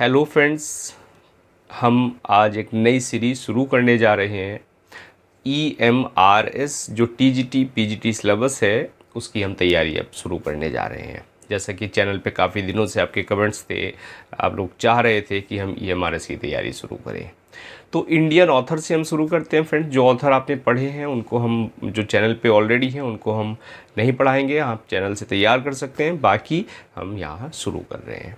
Hello friends हम आज एक नई सीरीज शुरू करने जा रहे हैं ई एम आर एस जो T G T P G T syllabus है उसकी हम तैयारी अब शुरू करने जा रहे हैं जैसा कि चैनल पे काफ़ी दिनों से आपके कमेंट्स थे आप लोग चाह रहे थे कि हम ई एम आर एस की तैयारी शुरू करें तो इंडियन ऑथर से हम शुरू करते हैं फ्रेंड्स जो ऑथर आपने पढ़े हैं उनको हम जो चैनल पे ऑलरेडी हैं उनको हम नहीं पढ़ाएंगे आप चैनल से तैयार कर सकते हैं बाकी हम यहाँ शुरू कर रहे हैं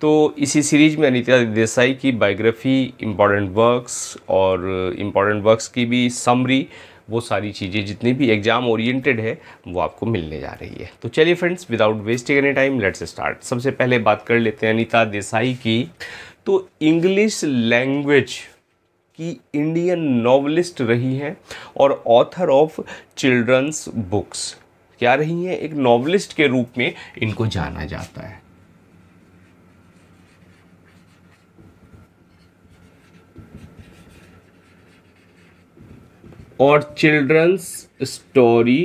तो इसी सीरीज़ में अनिता देसाई की बायोग्राफी इम्पॉर्टेंट वर्क्स और इम्पॉर्टेंट uh, वर्क्स की भी समरी वो सारी चीज़ें जितनी भी एग्ज़ाम ओरिएंटेड है वो आपको मिलने जा रही है तो चलिए friends without wasting any time let's start सबसे पहले बात कर लेते हैं अनिता देसाई की तो इंग्लिश लैंग्वेज की इंडियन नॉवलिस्ट रही हैं और ऑथर ऑफ चिल्ड्रंस बुक्स क्या रही हैं एक नॉवलिस्ट के रूप में इनको जाना जाता है और चिल्ड्रंस स्टोरी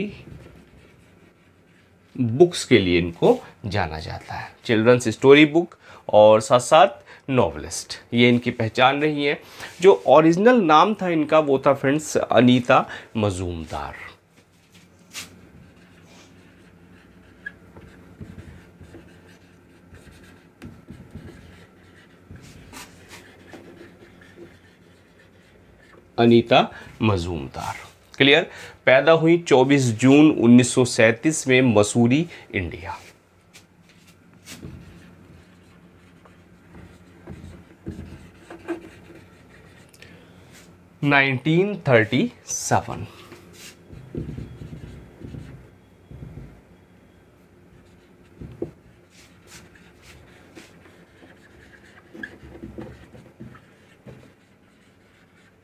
बुक्स के लिए इनको जाना जाता है चिल्ड्रंस स्टोरी बुक और साथ साथ नॉवलिस्ट ये इनकी पहचान रही है जो ओरिजिनल नाम था इनका वो था फ्रेंड्स अनीता मजूमदार अनीता मजूमदार क्लियर पैदा हुई 24 जून 1937 में Mussoorie India nineteen thirty seven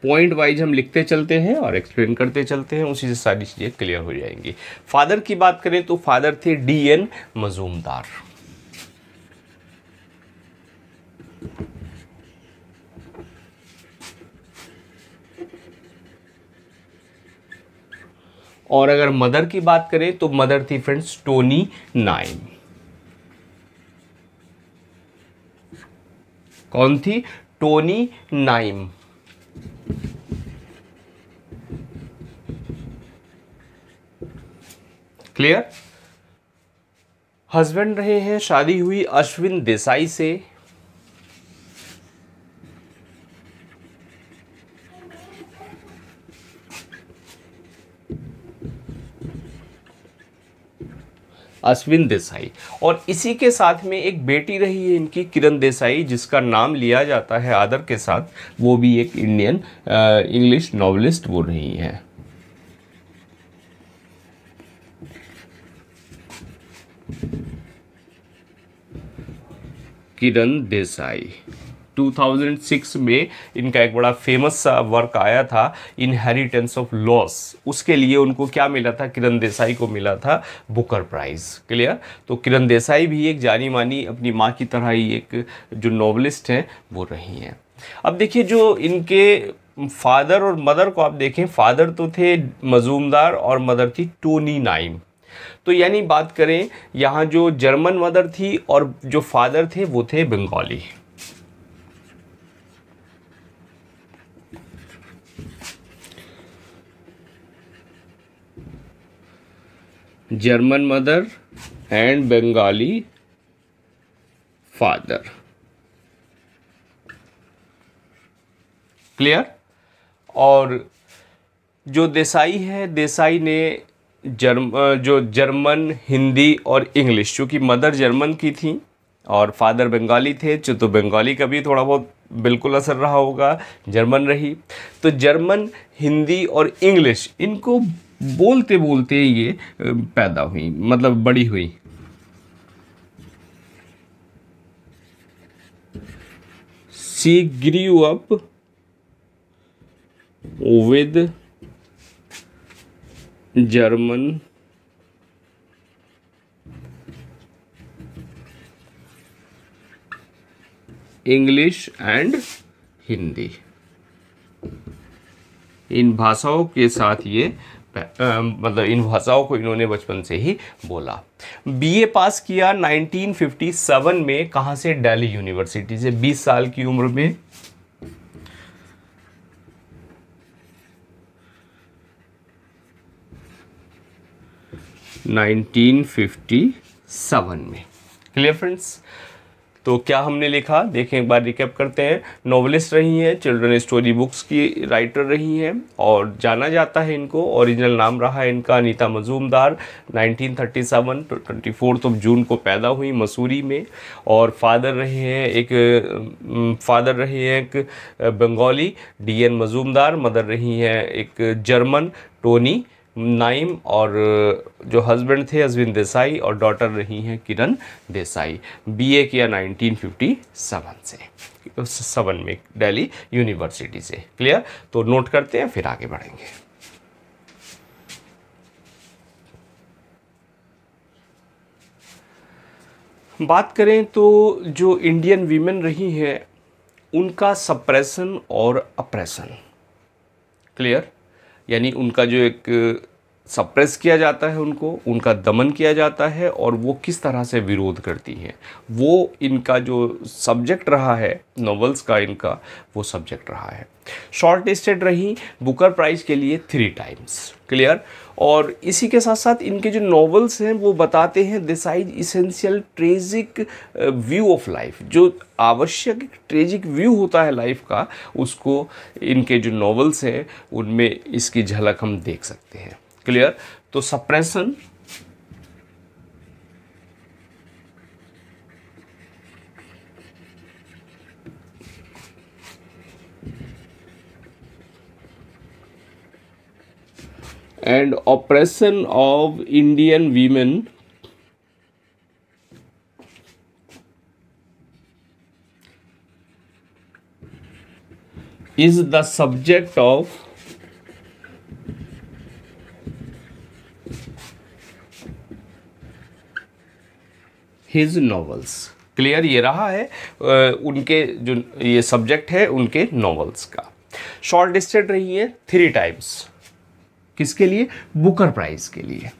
point wise हम लिखते चलते हैं और एक्सप्लेन करते चलते हैं उसी से सारी चीज़ें क्लियर हो जाएंगी फादर की बात करें तो फादर थे डी एन मजूमदार और अगर मदर की बात करें तो मदर थी फ्रेंड्स टोनी नाइन कौन थी टोनी नाइम क्लियर हस्बैंड रहे हैं शादी हुई अश्विन देसाई से अश्विन देसाई और इसी के साथ में एक बेटी रही है इनकी किरण देसाई जिसका नाम लिया जाता है आदर के साथ वो भी एक इंडियन इंग्लिश नॉवलिस्ट वो रही हैं किरण देसाई 2006 में इनका एक बड़ा फेमस वर्क आया था इनहेरिटेंस ऑफ लॉस उसके लिए उनको क्या मिला था किरण देसाई को मिला था बुकर प्राइज क्लियर तो किरण देसाई भी एक जानी मानी अपनी माँ की तरह ही एक जो नॉवलिस्ट हैं वो रही हैं अब देखिए जो इनके फादर और मदर को आप देखें फादर तो थे मजूमदार और मदर थी टोनी नाइम तो यानी बात करें यहाँ जो जर्मन मदर थी और जो फादर थे वो थे Bengali German mother and Bengali father clear और जो देसाई है देसाई ने जर्म जो जर्मन हिंदी और इंग्लिश चूँकि मदर जर्मन की थी और फादर बंगाली थे जो तो, तो बंगाली का भी थोड़ा बहुत बिल्कुल असर रहा होगा जर्मन रही तो जर्मन हिंदी और इंग्लिश इनको बोलते बोलते ये पैदा हुई मतलब बड़ी हुई she grew up with German English and Hindi इन भाषाओं के साथ ये मतलब इन भाषाओं को इन्होंने बचपन से ही बोला बीए पास किया 1957 में कहाँ से दिल्ली यूनिवर्सिटी से 20 साल की उम्र में 1957 में क्लियर फ्रेंड्स तो क्या हमने लिखा देखें एक बार रिकैप करते हैं नॉवलिस्ट रही हैं चिल्ड्रन स्टोरी बुक्स की राइटर रही हैं और जाना जाता है इनको ओरिजिनल नाम रहा है इनका अनीता मजूमदार 1937 तो फोर्थ ऑफ जून को पैदा हुई मसूरी में और फादर रहे हैं एक फादर रहे हैं एक Bengali D N Majumdar mother रही हैं एक जर्मन टोनी नाइम और जो हस्बैंड थे अजविन देसाई और डॉटर रही हैं किरण देसाई बीए किया 1957 से सेवन में दिल्ली यूनिवर्सिटी से क्लियर तो नोट करते हैं फिर आगे बढ़ेंगे बात करें तो जो इंडियन वीमेन रही हैं उनका सप्रेशन और अप्रेशन क्लियर यानी उनका जो एक सप्रेस किया जाता है उनको उनका दमन किया जाता है और वो किस तरह से विरोध करती हैं वो इनका जो सब्जेक्ट रहा है नॉवेल्स का इनका वो सब्जेक्ट रहा है शॉर्ट लिस्टेड रही बुकर प्राइज के लिए थ्री टाइम्स क्लियर और इसी के साथ साथ इनके जो नॉवेल्स हैं वो बताते हैं this is essential tragic view of life जो आवश्यक ट्रेजिक व्यू होता है लाइफ का उसको इनके जो नॉवेल्स हैं उनमें इसकी झलक हम देख सकते हैं क्लियर तो suppression and oppression of Indian women is the subject of his novels clear ये रहा है उनके जो ये सब्जेक्ट है उनके नॉवेल्स का शॉर्ट डिस्टेंट रही है थ्री टाइम्स किसके लिए बुकर प्राइज के लिए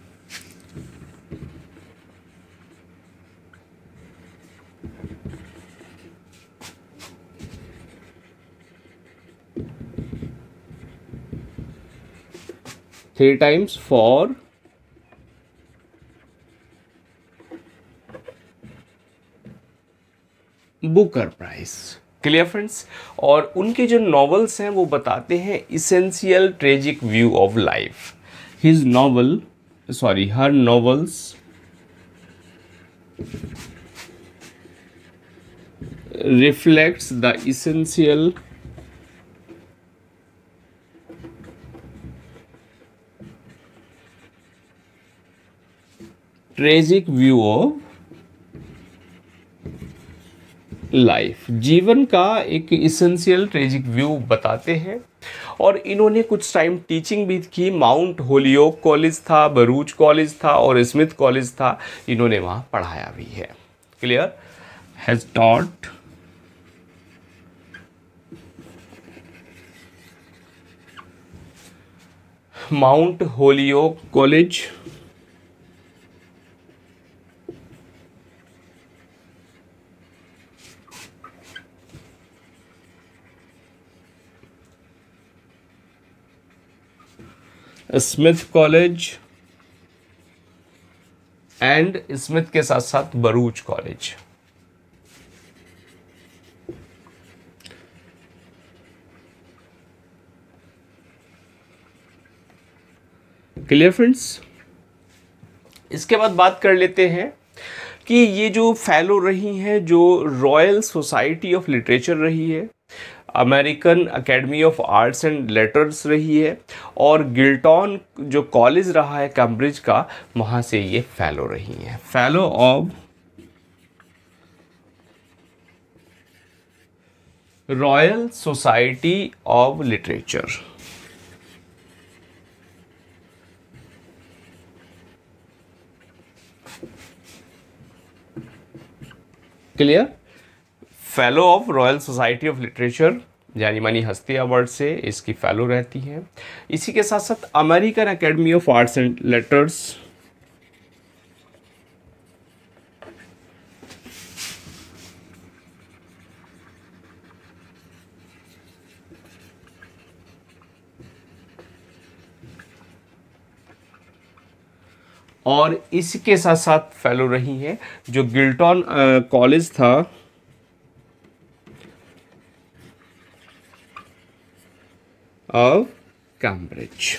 three times for Booker prize clear friends और उनके जो नॉवल्स हैं वो बताते हैं essential tragic view of life his novel sorry her novels reflects the essential tragic view of life जीवन का एक इसेंशियल ट्रेजिक व्यू बताते हैं और इन्होंने कुछ टाइम टीचिंग भी की माउंट होलियोक कॉलेज था बरूच कॉलेज था और स्मिथ कॉलेज था इन्होंने वहाँ पढ़ाया भी है clear has taught Mount Holyoke College Smith College and Smith के साथ साथ बरूच कॉलेज क्लियर फ्रेंड्स इसके बाद बात कर लेते हैं कि ये जो फैलो रही हैं जो रॉयल सोसाइटी ऑफ लिटरेचर रही है American Academy of Arts and Letters रही है और गिल्टॉन जो कॉलेज रहा है कैम्ब्रिज का वहाँ से ये फेलो रही हैं fellow of Royal Society of Literature clear fellow of Royal Society of Literature जानी मानी हस्ती अवार्ड से इसकी फेलो रहती हैं इसी के साथ साथ American Academy of Arts and Letters और इसके साथ साथ फेलो रही हैं जो गिल्टॉन कॉलेज था of Cambridge.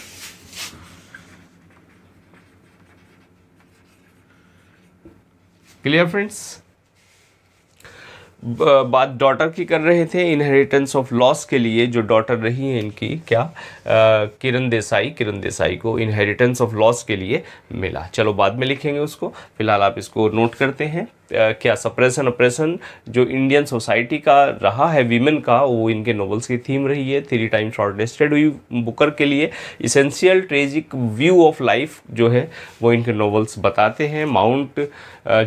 Clear friends uh, बात डॉटर की कर रहे थे इनहेरिटेंस ऑफ लॉस के लिए जो डॉटर रही है इनकी क्या uh, किरण देसाई किरण देसाई को इनहेरिटेंस ऑफ लॉस के लिए मिला चलो बाद में लिखेंगे उसको फिलहाल आप इसको नोट करते हैं क्या सप्रेशन अप्रेशन जो इंडियन सोसाइटी का रहा है वीमेन का वो इनके नॉवल्स की थीम रही है थ्री टाइम शॉर्ट लिस्टेड हुई बुकर के लिए essential tragic view of life जो है वो इनके नॉवल्स बताते हैं माउंट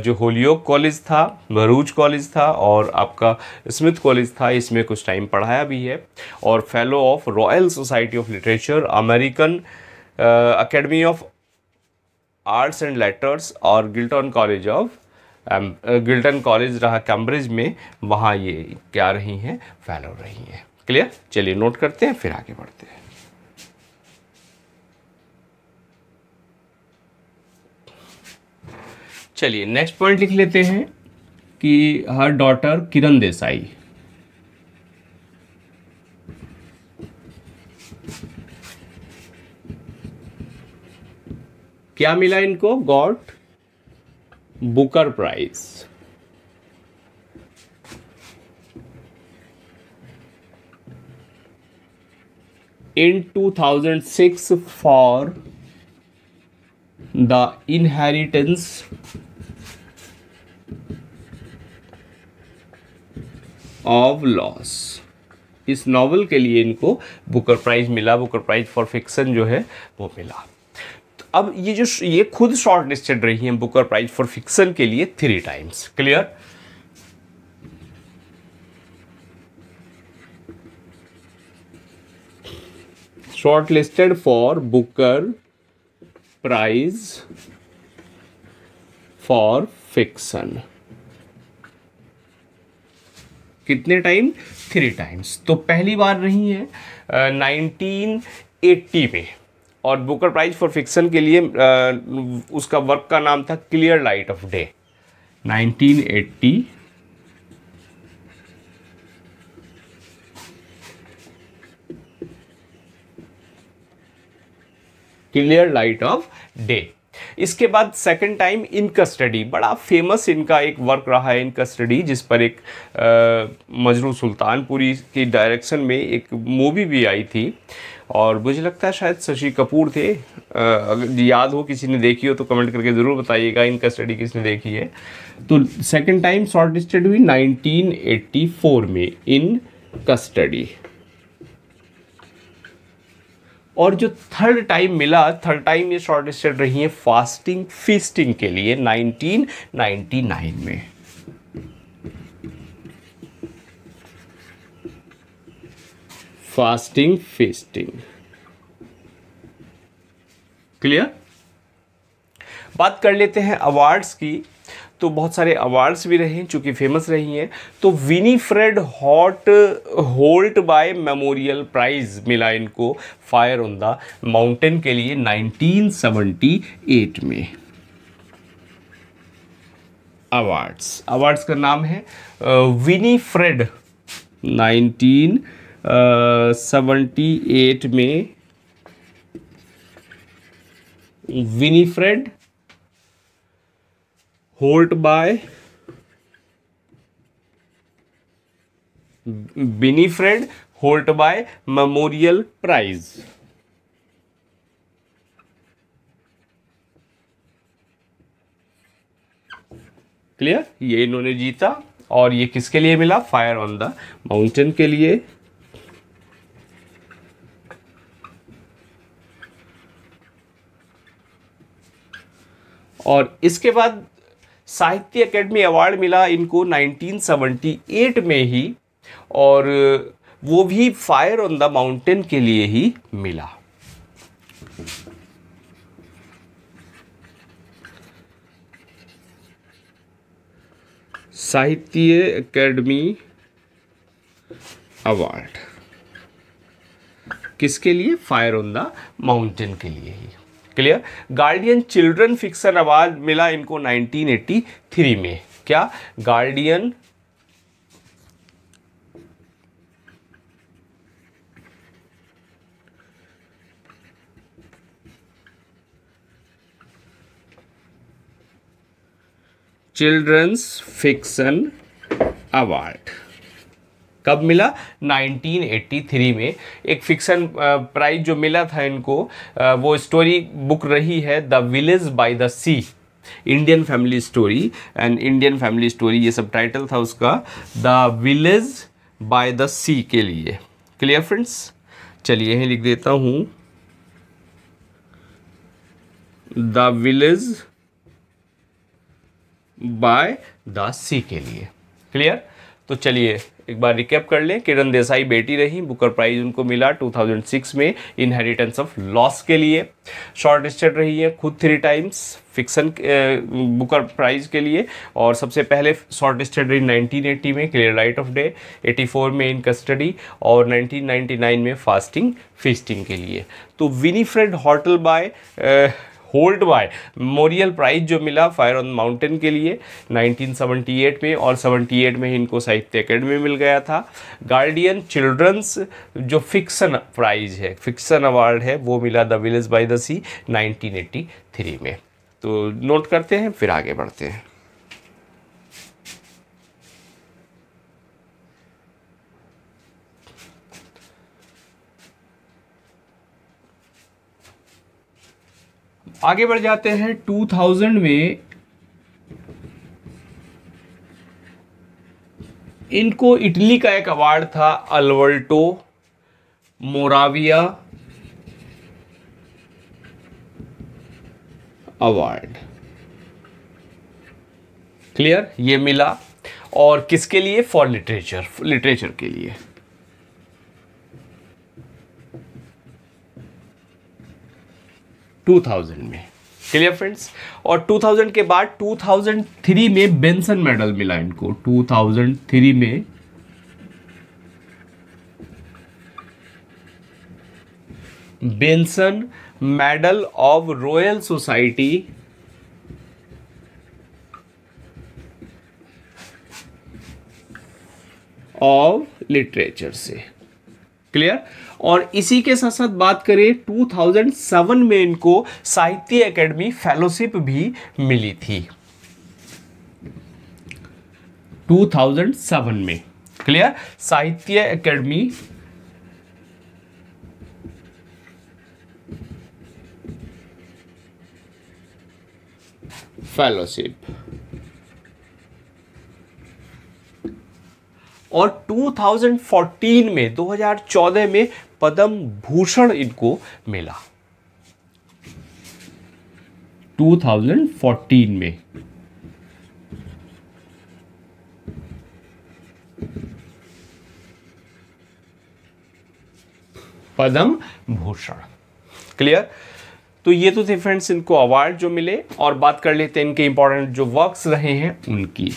जो होलियोक कॉलेज था भरूच कॉलेज था और आपका स्मिथ कॉलेज था इसमें कुछ टाइम पढ़ाया भी है और fellow of Royal Society of Literature American Academy of Arts and Letters और Girton College of Girton um, College uh, रहा कैम्ब्रिज में वहाँ ये क्या रही हैं फैलो रही हैं क्लियर चलिए नोट करते हैं फिर आगे बढ़ते हैं चलिए नेक्स्ट पॉइंट लिख लेते हैं कि हर डॉटर किरण देसाई क्या मिला इनको got Booker prize in 2006 for the Inheritance of Loss इस नॉवल के लिए इनको बुकर प्राइज मिला बुकर प्राइज फॉर फिक्शन जो है वो मिला अब ये जो ये खुद शॉर्ट लिस्टेड रही है बुकर प्राइज फॉर फिक्सन के लिए three times clear shortlisted for Booker prize for fiction कितने टाइम थ्री टाइम्स तो पहली बार रही है नाइनटीन एट्टी में और बुकर प्राइज फॉर फिक्सन के लिए उसका वर्क का नाम था clear Light of Day 1980 clear Light of Day इसके बाद सेकंड टाइम इन कस्टडी बड़ा फेमस इनका एक वर्क रहा है इन कस्टडी जिस पर एक मजरू सुल्तानपुरी की डायरेक्शन में एक मूवी भी आई थी और मुझे लगता है शायद शशि कपूर थे अगर याद हो किसी ने देखी हो तो कमेंट करके ज़रूर बताइएगा इनका स्टडी किसने देखी है तो सेकंड टाइम शॉर्ट लिस्टेड हुई 1984 में इन कस्टडी और जो थर्ड टाइम मिला थर्ड टाइम ये शॉर्ट लिस्टेड रही है फास्टिंग फीसटिंग के लिए 1999 में फास्टिंग फेस्टिंग क्लियर बात कर लेते हैं अवार्ड्स की तो बहुत सारे अवार्ड्स भी रहे चूंकि फेमस रही हैं तो Winifred Holt Holtby Memorial Prize मिला इनको फायर ऑन द माउंटेन के लिए 1978 में अवार्ड्स अवार्ड्स का नाम है Winifred uh, nineteen seventy eight में Winifred Holtby Winifred Holtby Memorial Prize clear ये इन्होंने जीता और ये किसके लिए मिला फायर ऑन द माउंटेन के लिए और इसके बाद साहित्य अकेडमी अवार्ड मिला इनको 1978 में ही और वो भी फायर ऑन द माउंटेन के लिए ही मिला साहित्य अकेडमी अवार्ड किसके लिए फायर ऑन द माउंटेन के लिए ही clear Guardian Children Fiction Award मिला इनको 1983 में क्या गार्डियन चिल्ड्रंस फिक्सन अवार्ड कब मिला 1983 में एक फिक्शन प्राइज जो मिला था इनको वो स्टोरी बुक रही है the Village by the Sea Indian family story and Indian family story ये सब टाइटल था उसका the Village by the Sea के लिए क्लियर फ्रेंड्स चलिए यहीं लिख देता हूँ the Village by the Sea के लिए क्लियर तो चलिए एक बार रिकैप कर लें किरण देसाई बेटी रही बुकर प्राइज उनको मिला 2006 में इनहेरिटेंस ऑफ लॉस के लिए शॉर्ट लिस्टेड रही है खुद three times fiction Booker prize के लिए और सबसे पहले शॉर्ट लिस्टेड रही 1980 में क्लियर लाइट ऑफ डे 84 में इन कस्टडी और 1999 में फास्टिंग फिस्टिंग के लिए तो विनीफ्रेड होटल बाय होल्ड बाय मोरियल प्राइज जो मिला फायर ऑन माउंटेन के लिए 1978 में और 78 में इनको साहित्य अकेडमी मिल गया था गार्डियन चिल्ड्रंस जो फिक्सन प्राइज है फिक्सन अवार्ड है वो मिला the Village by the Sea 1983 में तो नोट करते हैं फिर आगे बढ़ते हैं आगे बढ़ जाते हैं 2000 में इनको इटली का एक अवार्ड था अलवर्टो मोराविया अवार्ड क्लियर ये मिला और किसके लिए फॉर लिटरेचर लिटरेचर के लिए 2000 में क्लियर फ्रेंड्स और 2000 के बाद 2003 में बेंसन मेडल मिला इनको 2003 में Benson Medal of Royal Society of Literature से क्लियर और इसी के साथ साथ बात करें 2007 में इनको साहित्य एकेडमी फेलोशिप भी मिली थी 2007 में क्लियर साहित्य एकेडमी फेलोशिप और 2014 में 2014 में पद्म भूषण इनको मिला 2014 में पद्म भूषण क्लियर तो ये तो थे फ्रेंड्स इनको अवार्ड जो मिले और बात कर लेते हैं इनके इंपॉर्टेंट जो वर्क्स रहे हैं उनकी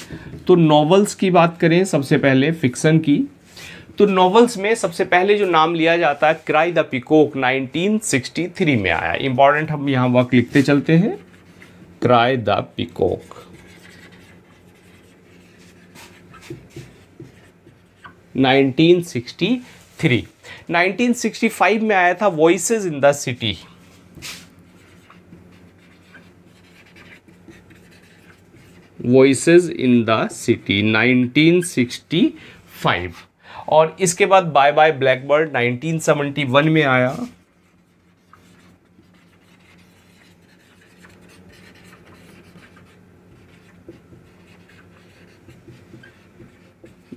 तो नॉवेल्स की बात करें सबसे पहले फिक्सन की तो नॉवल्स में सबसे पहले जो नाम लिया जाता है क्राई द पिकोक 1963 में आया इंपॉर्टेंट हम यहां वर्क लिखते चलते हैं क्राई द पिकोक नाइनटीन 1965 में आया था Voice in the City Voices in the City 1965 और इसके बाद बाय बाय ब्लैक बर्ड 1971 में आया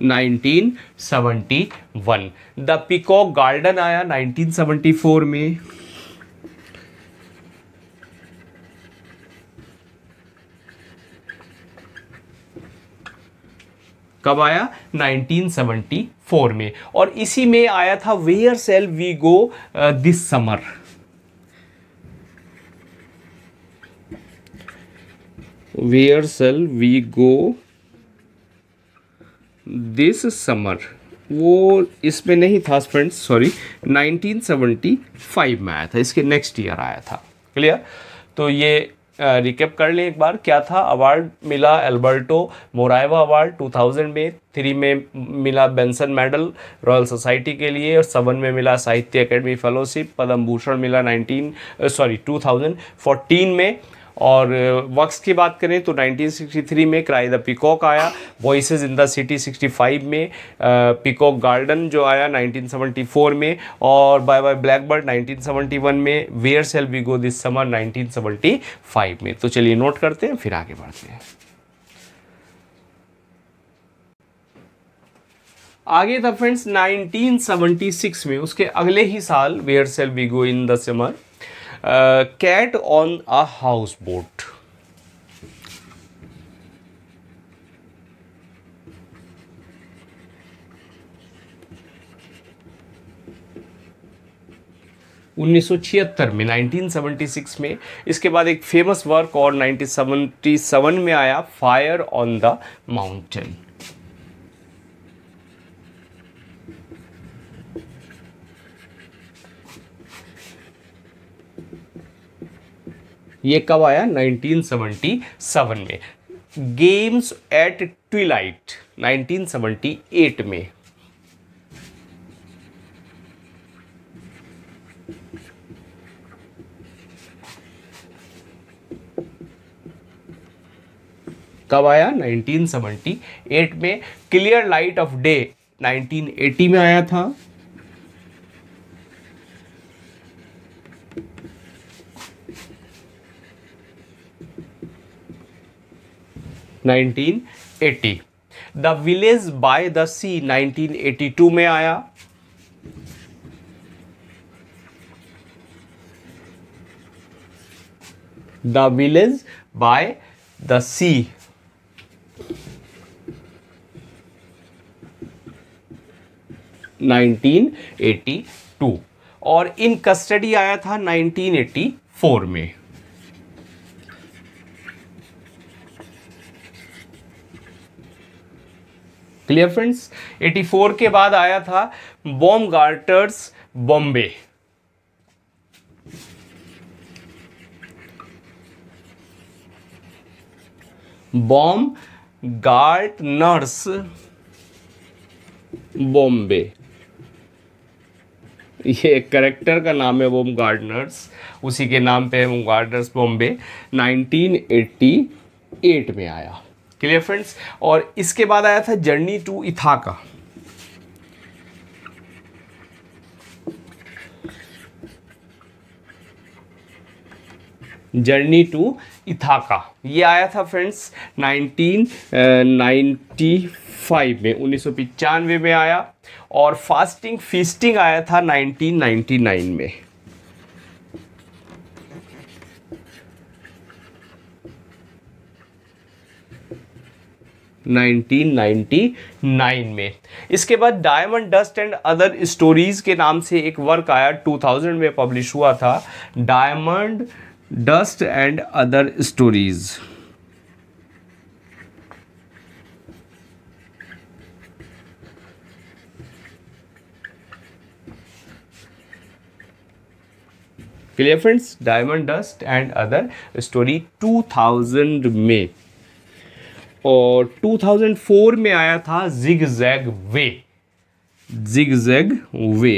nineteen seventy one the Peacock Garden आया नाइनटीन सेवेंटी फोर में कब आया 1974 में और इसी में आया था Where Shall We Go This Summer Where Shall We Go This Summer वो इसमें नहीं था फ्रेंड्स सॉरी 1975 में आया था इसके नेक्स्ट ईयर आया था क्लियर तो ये रिकेप कर लें एक बार क्या था अवार्ड मिला एल्बर्टो मोराइवा अवार्ड 2000 में थ्री में मिला बेंसन मेडल रॉयल सोसाइटी के लिए और सेवन में मिला साहित्य अकेडमी फेलोशिप पद्म भूषण मिला nineteen sorry two thousand fourteen में और वक्स की बात करें तो 1963 में क्राई द पिकॉक आया वॉइसेज इन द सिटी 65 में पिकॉक गार्डन जो आया 1974 में और बाय बाय ब्लैकबर्ड 1971 में Where Shall We Go This Summer 1975 में तो चलिए नोट करते हैं फिर आगे बढ़ते हैं आगे था फ्रेंड्स 1976 में उसके अगले ही साल Where Shall We Go in the Summer Cat on a Houseboat उन्नीस में 1976 में इसके बाद एक फेमस वर्क और 1977 में आया फायर ऑन द माउंटेन ये कब आया 1977 में गेम्स एट ट्विलाइट 1978 में कब आया 1978 में क्लियर लाइट ऑफ डे 1980 में आया था 1980 the Village by the Sea 1982 में आया the Village by the Sea nineteen eighty two और इन कस्टडी आया था नाइनटीन एटी फोर में क्लियर फ्रेंड्स 84 के बाद आया था Baumgartner's Bombay Baumgartner's Bombay ये एक करेक्टर का नाम है बॉम गार्डनर्स उसी के नाम पे है बॉम गार्डनर्स बॉम्बे 1988 में आया क्लियर फ्रेंड्स और इसके बाद आया था Journey to Ithaca Journey to Ithaca ये आया था फ्रेंड्स 1995 uh, में उन्नीस में आया और फास्टिंग फीस्टिंग आया था 1999 में 1999 में इसके बाद Diamond Dust and Other Stories के नाम से एक वर्क आया 2000 में पब्लिश हुआ था Diamond Dust and Other Stories clear friends Diamond Dust and Other Story 2000 में और 2004 में आया था Zigzag Way Zigzag Way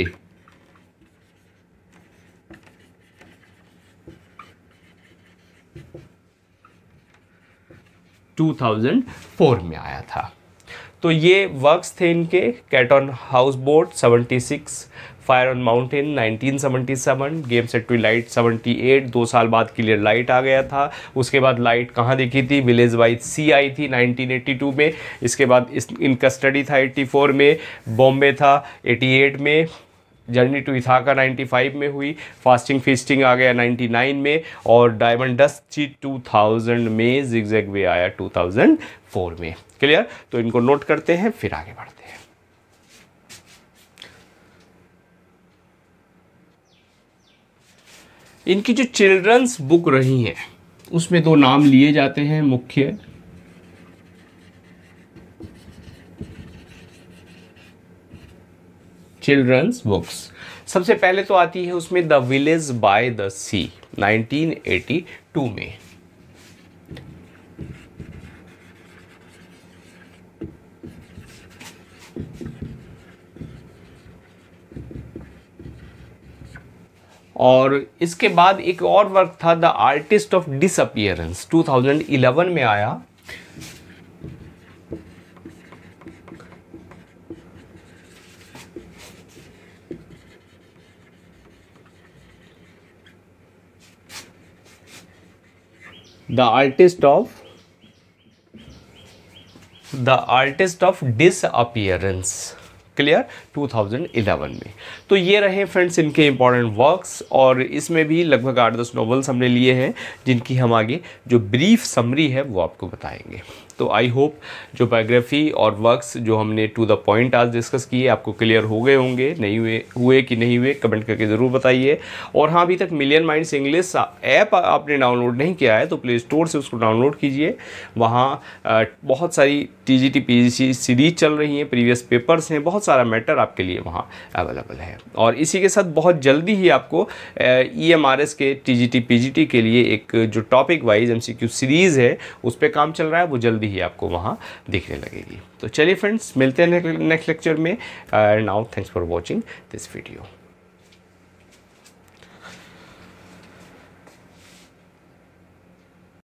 two thousand four में आया था तो ये वर्क्स थे इनके Cat on Houseboat seventy six Fire on Mountain 1977 Games at Twilight eight दो साल बाद क्लियर लाइट आ गया था उसके बाद लाइट कहाँ देखी थी विलेज वाइज सी आई थी 1982 में इसके बाद इस, इन कस्टडी था 84 में बॉम्बे था 88 में जर्नी टू इथाका 95 में हुई फास्टिंग फिस्टिंग आ गया 99 में और डायमंड डस्ट चीट 2000 में जिगजैग वे आया 2004 में क्लियर तो इनको नोट करते हैं फिर आगे बढ़ते हैं इनकी जो चिल्ड्रंस बुक रही हैं उसमें दो नाम लिए जाते हैं मुख्य चिल्ड्रंस बुक्स सबसे पहले तो आती है उसमें the Village by the Sea 1982 में और इसके बाद एक और वर्क था द आर्टिस्ट ऑफ डिसअपियरेंस 2011 में आया the Artist of the Artist of Disappearance clear 2011 में तो ये रहे फ्रेंड्स इनके इंपॉर्टेंट वर्क्स और इसमें भी लगभग आठ दस नॉवेल्स हमने लिए हैं जिनकी हम आगे जो ब्रीफ समरी है वो आपको बताएंगे तो आई होप जो बायोग्राफी और वर्क्स जो हमने टू द पॉइंट आज डिस्कस किए आपको क्लियर हो गए होंगे नहीं हुए हुए कि नहीं हुए कमेंट करके ज़रूर बताइए और हाँ अभी तक मिलियन माइंड्स इंग्लिश ऐप आपने डाउनलोड नहीं किया है तो प्ले स्टोर से उसको डाउनलोड कीजिए वहाँ बहुत सारी T G T P G series चल रही हैं प्रीवियस पेपर्स हैं बहुत सारा मैटर आपके लिए वहाँ अवेलेबल है और इसी के साथ बहुत जल्दी ही आपको ई एम आर एस के T G T P G T के लिए एक जो topic wise M C Q series है उस पर काम चल रहा है वो जल्दी भी ही आपको वहाँ दिखने लगेगी तो चलिए फ्रेंड्स मिलते हैं नेक्स्ट लेक्चर में and now thanks for watching this video